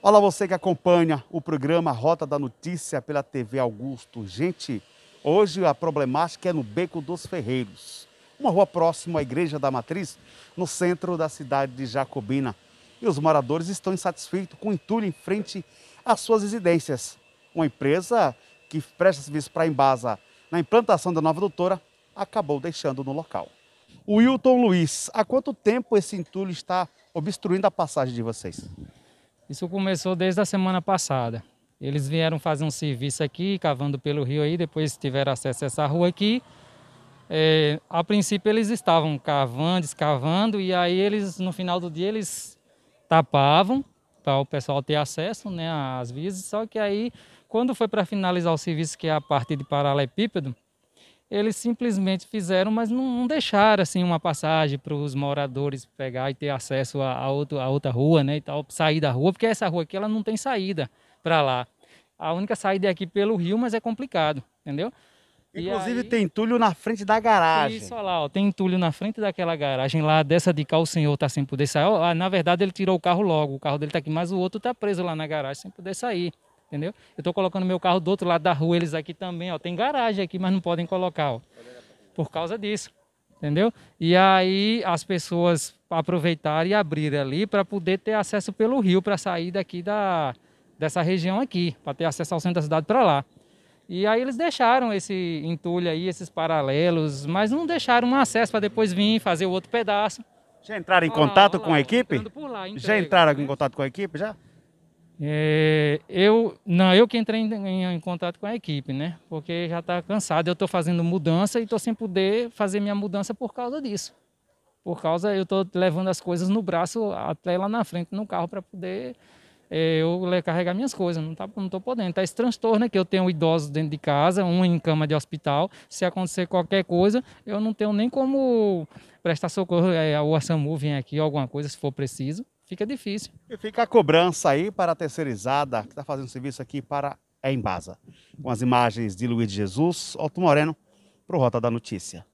Olá você que acompanha o programa Rota da Notícia pela TV Augusto. Gente, hoje a problemática é no Beco dos Ferreiros, uma rua próxima à Igreja da Matriz, no centro da cidade de Jacobina. E os moradores estão insatisfeitos com o entulho em frente às suas residências. Uma empresa que presta serviço para a Embasa na implantação da nova doutora acabou deixando no local. Wilton Luiz, há quanto tempo esse entulho está obstruindo a passagem de vocês? Isso começou desde a semana passada. Eles vieram fazer um serviço aqui, cavando pelo rio aí, depois tiveram acesso a essa rua aqui. É, a princípio eles estavam cavando, escavando, e aí eles, no final do dia, eles tapavam para o pessoal ter acesso né, às vias, só que aí, quando foi para finalizar o serviço, que é a parte de paralelepípedo, eles simplesmente fizeram, mas não, não deixaram assim uma passagem para os moradores pegar e ter acesso a, a, outro, a outra rua, né, e tal, sair da rua, porque essa rua aqui ela não tem saída para lá. A única saída é aqui pelo rio, mas é complicado, entendeu? Inclusive aí, tem entulho na frente da garagem. Isso, olha lá, ó, tem entulho na frente daquela garagem lá, dessa de cá o senhor tá sem poder sair. Ó, ah, na verdade ele tirou o carro logo, o carro dele tá aqui, mas o outro tá preso lá na garagem sem poder sair entendeu? Eu estou colocando meu carro do outro lado da rua, eles aqui também, ó, tem garagem aqui, mas não podem colocar, ó, por causa disso, entendeu? E aí as pessoas aproveitaram e abriram ali para poder ter acesso pelo rio, para sair daqui da, dessa região aqui, para ter acesso ao centro da cidade para lá. E aí eles deixaram esse entulho aí, esses paralelos, mas não deixaram um acesso para depois vir fazer o outro pedaço. Já entraram em olá, contato olá, com a equipe? Lá, já entraram em contato com a equipe já? É, eu não, eu que entrei em, em, em, contato com a equipe, né? Porque já está cansado. Eu estou fazendo mudança e estou sem poder fazer minha mudança por causa disso. Por causa eu estou levando as coisas no braço até lá na frente no carro para poder é, eu carregar minhas coisas. Não tá, não podendo. Tá esse transtorno que eu tenho idosos dentro de casa, um em cama de hospital. Se acontecer qualquer coisa, eu não tenho nem como prestar socorro. É, o SAMU vem aqui, alguma coisa se for preciso. Fica difícil. E fica a cobrança aí para a terceirizada que está fazendo serviço aqui para a é Embasa. Com as imagens de Luiz Jesus, Otto Moreno, para o Rota da Notícia.